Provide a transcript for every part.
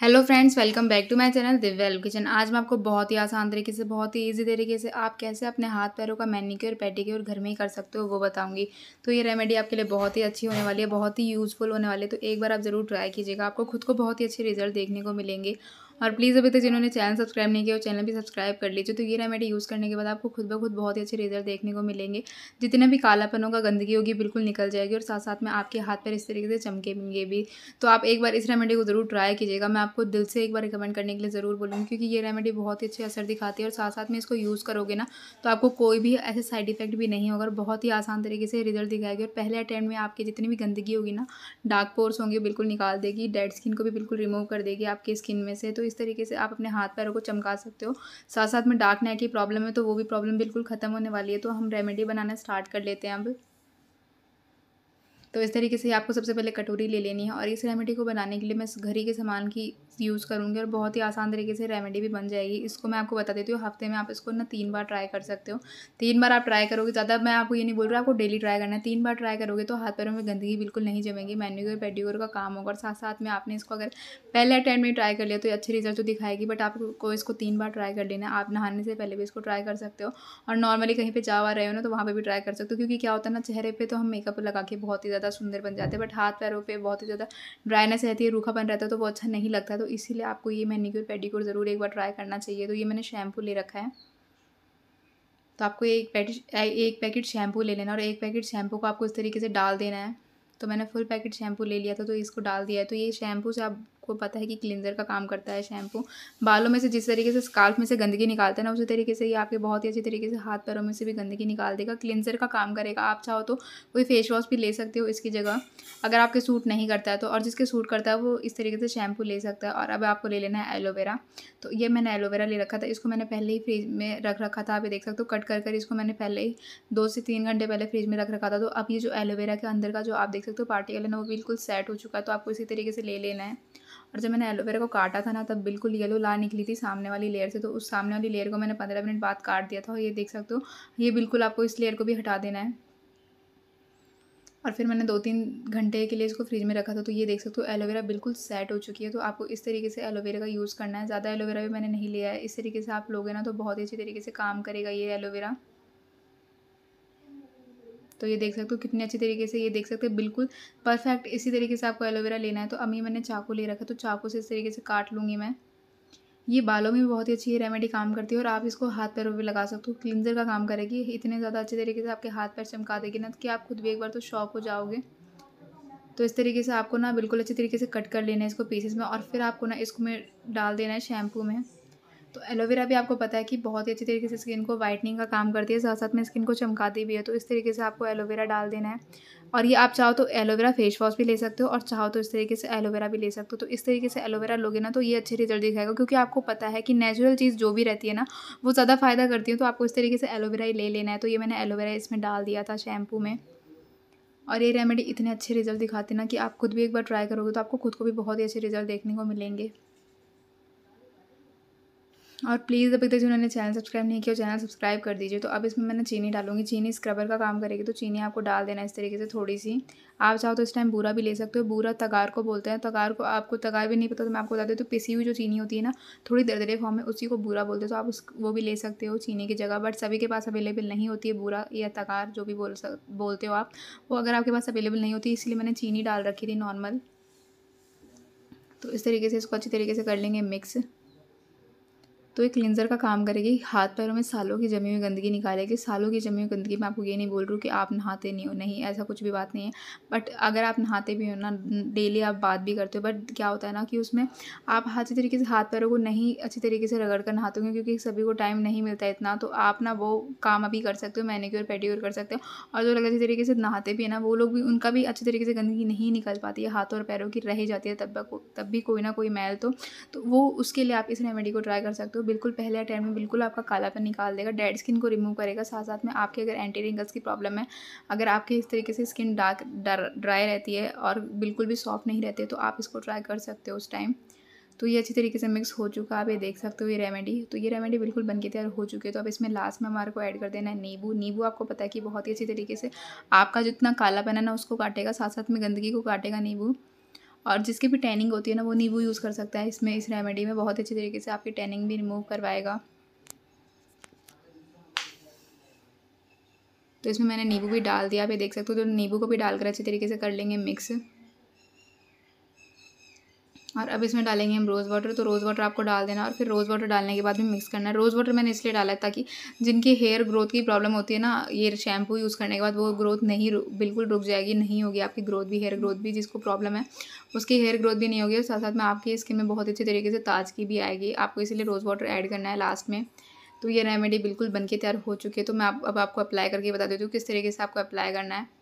hello friends welcome back to my channel Divya kitchen आज मैं आपको बहुत ही आसान तरीके से बहुत ही इजी तरीके से आप कैसे अपने हाथ पैरों का मैनिक्योर पेडिक्योर घर में ही कर सकते हो वो बताऊंगी तो ये रेमेडी आपके लिए बहुत ही अच्छी होने वाली है बहुत ही यूज़फुल होने वाली है तो एक बार आप ज़रूर ट्राई कीजिएगा आपको खुद को बहुत ही अच्छे रिजल्ट देखने को मिलेंगे और प्लीज़ अभी तक जिन्होंने चैनल सब्सक्राइब नहीं किया वो चैनल भी सब्सक्राइब कर लीजिए तो ये रेमेडी यूज़ करने के बाद आपको खुद ब खुद बहुत ही अच्छे रिजल्ट देखने को मिलेंगे जितना भी कालापन होगा गंदगी होगी बिल्कुल निकल जाएगी और साथ साथ में आपके हाथ पर इस तरीके से चमकेंगे भी तो आप एक बार इस रेमेडी को ज़रूर ट्राई कीजिएगा मैं आपको दिल से एक बार रिकमेंड करने के लिए ज़रूर बोलूँगी क्योंकि ये रेमेडी बहुत ही अच्छे असर दिखाती है और साथ साथ में इसको यूज़ करोगे ना तो आपको कोई भी ऐसे साइड इफेक्ट भी नहीं होगा और बहुत ही आसान तरीके से रिजल्ट दिखाएगी और पहले अटैम्प्ट में आपकी जितनी भी गंदगी होगी ना डार्क पोर्स होंगे बिल्कुल निकाल देगी डेड स्किन को भी बिल्कुल रिमूव कर देगी आपकी स्किन में से तो इस तरीके से आप अपने हाथ पैरों को चमका सकते हो साथ साथ में डार्क नेक की प्रॉब्लम है तो वो भी प्रॉब्लम बिल्कुल ख़त्म होने वाली है तो हम रेमेडी बनाना स्टार्ट कर लेते हैं अब तो इस तरीके से आपको सबसे पहले कटोरी ले लेनी है और इस रेमेडी को बनाने के लिए मैं घर के सामान की यूज़ करूँगी और बहुत ही आसान तरीके से रेमेडी भी बन जाएगी इसको मैं आपको बता देती हूँ हफ्ते में आप इसको ना तीन बार ट्राई कर सकते हो तीन बार आप ट्राई करोगे ज़्यादा मैं आपको ये नहीं बोल रहा आपको डेली ट्राई करना है तीन बार ट्राई करोगे तो हाथ पैरों में गंदगी बिल्कुल नहीं जमेगी मैन्यूर पेड्यूर का काम होगा और साथ साथ में आपने इसको अगर पहले अटेम्प्ट में ट्राई कर लिया तो अच्छे रिजल्ट तो दिखाएगी बट आपको इसको तीन बार ट्राई कर लेना आप नहाने से पहले भी इसको ट्राई कर सकते हो और नॉर्मली कहीं पर जा रहे हो ना तो वहाँ पर भी ट्राई कर सकते हो क्योंकि क्या होता है ना चेहरे पर तो हम मेकअप लगा के बहुत ही ज़्यादा ज़्यादा सुंदर बन जाते हैं बट हाथ पैरों पे बहुत ही ज़्यादा ड्राइनेस रहती है रूखापन रहता है तो वो अच्छा नहीं लगता तो इसीलिए आपको ये मैनिक्योर पेडिक्योर ज़रूर एक बार ट्राई करना चाहिए तो ये मैंने शैम्पू ले रखा है तो आपको एक पैकेट एक पैकेट शैम्पू ले लेना और एक पैकेट शैम्पू को आपको इस तरीके से डाल देना है तो मैंने फुल पैकेट शैम्पू ले लिया था तो इसको डाल दिया है तो ये शैम्पू से आप आपको पता है कि क्लिनजर का काम करता है शैम्पू बालों में से जिस तरीके से स्काल्फ में से गंदगी निकालता है ना उसी तरीके से ये आपके बहुत ही अच्छी तरीके से हाथ पैरों में से भी गंदगी निकाल देगा क्लिनजर का काम करेगा आप चाहो तो कोई फेस वॉश भी ले सकते हो इसकी जगह अगर आपके सूट नहीं करता है तो और जिसके सूट करता है वो इस तरीके से शैम्पू ले सकता है और अब आपको ले लेना है एलोवेरा तो ये मैंने एलोवेरा ले रखा था इसको मैंने पहले ही फ्रिज में रख रखा था आप ये देख सकते हो कट कर कर इसको मैंने पहले ही दो से तीन घंटे पहले फ्रिज में रख रखा था तो अब ये जो एलोवेरा के अंदर का जो आप देख सकते हो पार्टिकल है ना वो बिल्कुल सेट हो चुका है तो आपको इसी तरीके से ले लेना है और जब मैंने एलोवेरा को काटा था ना तब बिल्कुल येलो ला निकली थी सामने वाली लेयर से तो उस सामने वाली लेयर को मैंने पंद्रह मिनट बाद काट दिया था और ये देख सकते हो ये बिल्कुल आपको इस लेयर को भी हटा देना है और फिर मैंने दो तीन घंटे के लिए इसको फ्रिज में रखा था तो ये देख सकते हो एलोवेरा बिल्कुल सेट हो चुकी है तो आपको इस तरीके से एलोवेरा का यूज़ करना है ज़्यादा एलोवेरा भी मैंने नहीं लिया है इस तरीके से आप लोगे ना तो बहुत ही अच्छी तरीके से काम करेगा ये एलोवेरा तो ये देख सकते हो कितने अच्छी तरीके से ये देख सकते हो बिल्कुल परफेक्ट इसी तरीके से आपको एलोवेरा लेना है तो अभी मैंने चाकू ले रखा तो चाकू से इस तरीके से काट लूँगी मैं ये बालों में भी बहुत ही अच्छी है रेमेडी काम करती है और आप इसको हाथ पैरों पर लगा सकते हो क्लिनजर का काम करेगी इतने ज़्यादा अच्छे तरीके से आपके हाथ पैर चमका देगी ना कि आप खुद भी एक बार तो शौक हो जाओगे तो इस तरीके से आपको ना बिल्कुल अच्छे तरीके से कट कर लेना है इसको पीसेस में और फिर आपको ना इसको में डाल देना है शैम्पू में तो एलोवेरा भी आपको पता है कि बहुत ही अच्छी तरीके से स्किन को वाइटनिंग का काम करती है साथ साथ में स्किन को चमकाती भी है तो इस तरीके से आपको एलोवेरा डाल देना है और ये आप चाहो तो एलोवेरा फेस वॉश भी ले सकते हो और चाहो तो इस तरीके से एलोवेरा भी ले सकते हो तो इस तरीके से एलोवेरा लोगे ना तो ये अच्छे रिजल्ट दिखाएगा क्योंकि आपको पता है कि नेचुरल चीज़ जो भी रहती है ना वो ज़्यादा फ़ायदा करती है तो आपको इस तरीके से एलोवेरा ही ले लेना है तो ये मैंने एलोवेरा इसमें डाल दिया था शैम्पू में और ये रेमेडी इतने अच्छे रिजल्ट दिखाते ना कि आप खुद भी एक बार ट्राई करोगे तो आपको खुद को भी बहुत ही अच्छे रिजल्ट देखने को मिलेंगे और प्लीज़ अभी तक जिन्होंने चैनल सब्सक्राइब नहीं किया चैनल सब्सक्राइब कर दीजिए तो अब इसमें मैंने चीनी डालूंगी चीनी स्क्रबर का काम करेगी तो चीनी आपको डाल देना इस तरीके से थोड़ी सी आप चाहो तो इस टाइम बूरा भी ले सकते हो बूरा तगार को बोलते हैं तगार को आपको तगार भी नहीं पता तो मैं आपको बता दूँ तो पिसी हुई जो चीनी होती है ना थोड़ी दरदरे फॉर्म में उसी को बूरा बोलते हो तो आप उस वो भी ले सकते हो चीनी की जगह बट सभी के पास अवेलेबल नहीं होती है बूरा या तगार जो भी बोल सक बोलते हो आप वो अगर आपके पास अवेलेबल नहीं होती इसलिए मैंने चीनी डाल रखी थी नॉर्मल तो इस तरीके से इसको अच्छी तरीके से कर लेंगे मिक्स तो एक क्लिनजर का काम करेगी हाथ पैरों में सालों की जमी हुई गंदगी निकालेगी सालों की जमी हुई गंदगी मैं आपको ये नहीं बोल रही हूँ कि आप नहाते नहीं हो नहीं ऐसा कुछ भी बात नहीं है बट अगर आप नहाते भी हो ना डेली आप बात भी करते हो बट क्या होता है ना कि उसमें आप अच्छी तरीके से हाथ पैरों को नहीं अच्छी तरीके से रगड़ कर नहाते हो क्योंकि सभी को टाइम नहीं मिलता इतना तो आप ना वो काम अभी कर सकते हो मैनिक्योर पेडिक्योर कर सकते हो और जो लोग अच्छी तरीके से नहाते भी है ना वो लोग भी उनका भी अच्छी तरीके से गंदगी नहीं निकल पाती है हाथों और पैरों की रह जाती है तब तब भी कोई ना कोई मैल तो, तो वो उसके लिए आप इस रेमेडी को ट्राई कर सकते हो बिल्कुल पहले अटैम्प में बिल्कुल आपका कालापन निकाल देगा डेड स्किन को रिमूव करेगा साथ साथ में आपके अगर एंटी रिंगल्स की प्रॉब्लम है अगर आपकी इस तरीके से स्किन डार्क ड्राई रहती है और बिल्कुल भी सॉफ्ट नहीं रहती तो आप इसको ट्राई कर सकते हो उस टाइम तो ये अच्छी तरीके से मिक्स हो चुका है आप ये देख सकते हो ये रेमेडी तो ये रेमेडी बिल्कुल बन के तैयार हो चुकी है तो अब इसमें लास्ट में हमारे को ऐड कर देना है नींबू नींबू आपको पता है कि बहुत ही अच्छी तरीके से आपका जितना काला है ना उसको काटेगा साथ साथ में गंदगी को काटेगा नींबू और जिसकी भी टैनिंग होती है ना वो नींबू यूज़ कर सकता है इसमें इस रेमेडी में बहुत अच्छे तरीके से आपकी टैनिंग भी रिमूव करवाएगा तो इसमें मैंने नींबू भी डाल दिया आप ये देख सकते हो तो नींबू को भी डालकर अच्छे तरीके से कर लेंगे मिक्स और अब इसमें डालेंगे हम रोज़ वाटर तो रोज़ वाटर आपको डाल देना और फिर रोज़ वाटर डालने के बाद भी मिक्स करना है रोज़ वाटर मैंने इसलिए डाला है ताकि जिनकी हेयर ग्रोथ की प्रॉब्लम होती है ना ये शैम्पू यूज़ करने के बाद वो ग्रोथ नहीं बिल्कुल रुक जाएगी नहीं होगी आपकी ग्रोथ भी हेयर ग्रोथ भी जिसको प्रॉब्लम है उसकी हेयर ग्रोथ भी नहीं होगी और साथ साथ में आपकी स्किन में बहुत अच्छी तरीके से ताजगी भी आएगी आपको इसलिए रोज़ वाटर ऐड करना है लास्ट में तो ये रेमेडी बिल्कुल बनके तैयार हो चुकी है तो मैं आप अब आपको अप्लाई करके बता देती हूँ किस तरीके से आपको अप्लाई करना है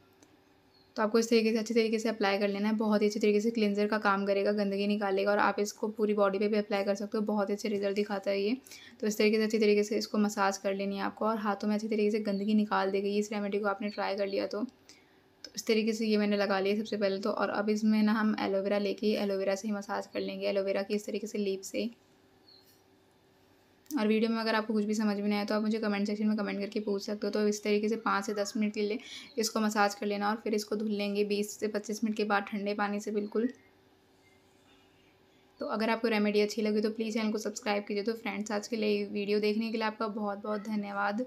तो आपको इस तरीके से अच्छे तरीके से अप्लाई कर लेना है बहुत ही अच्छे तरीके से क्लिनजर का काम करेगा गंदगी निकालेगा और आप इसको पूरी बॉडी पे भी अप्लाई कर सकते हो बहुत अच्छे रिजल्ट दिखाता है ये तो इस तरीके से अच्छी तरीके से इसको मसाज कर लेनी है आपको और हाथों में अच्छी तरीके से गंदगी निकाल देगी इस रेमेडी को आपने ट्राई कर लिया तो तो इस तरीके से ये मैंने लगा लिया सबसे पहले तो और अब इसमें ना हम एलोवेरा लेके एलोवेरा से ही मसाज कर लेंगे एलोवेरा की इस तरीके से लीप से और वीडियो में अगर आपको कुछ भी समझ में नहीं आया तो आप मुझे कमेंट सेक्शन में कमेंट करके पूछ सकते हो तो इस तरीके से पाँच से दस मिनट के लिए इसको मसाज कर लेना और फिर इसको धुल लेंगे बीस से पच्चीस मिनट के बाद ठंडे पानी से बिल्कुल तो अगर आपको रेमेडी अच्छी लगी तो प्लीज़ चैनल को सब्सक्राइब कीजिए तो फ्रेंड्स आज के लिए वीडियो देखने के लिए आपका बहुत बहुत धन्यवाद